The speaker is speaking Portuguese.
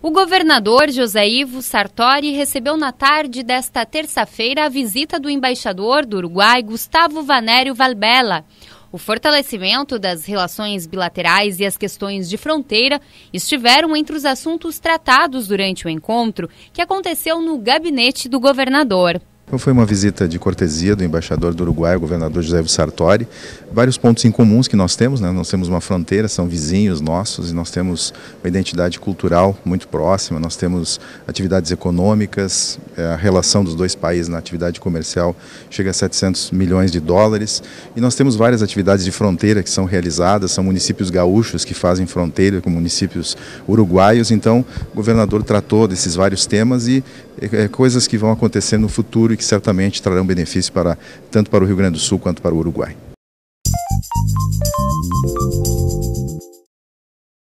O governador José Ivo Sartori recebeu na tarde desta terça-feira a visita do embaixador do Uruguai, Gustavo Vanério Valbella. O fortalecimento das relações bilaterais e as questões de fronteira estiveram entre os assuntos tratados durante o encontro, que aconteceu no gabinete do governador. Então foi uma visita de cortesia do embaixador do Uruguai, o governador José Sartori. Vários pontos em comuns que nós temos, né? nós temos uma fronteira, são vizinhos nossos, e nós temos uma identidade cultural muito próxima, nós temos atividades econômicas, é, a relação dos dois países na atividade comercial chega a 700 milhões de dólares. E nós temos várias atividades de fronteira que são realizadas, são municípios gaúchos que fazem fronteira com municípios uruguaios. Então, o governador tratou desses vários temas e é, é coisas que vão acontecer no futuro e que certamente trarão benefício para, tanto para o Rio Grande do Sul quanto para o Uruguai.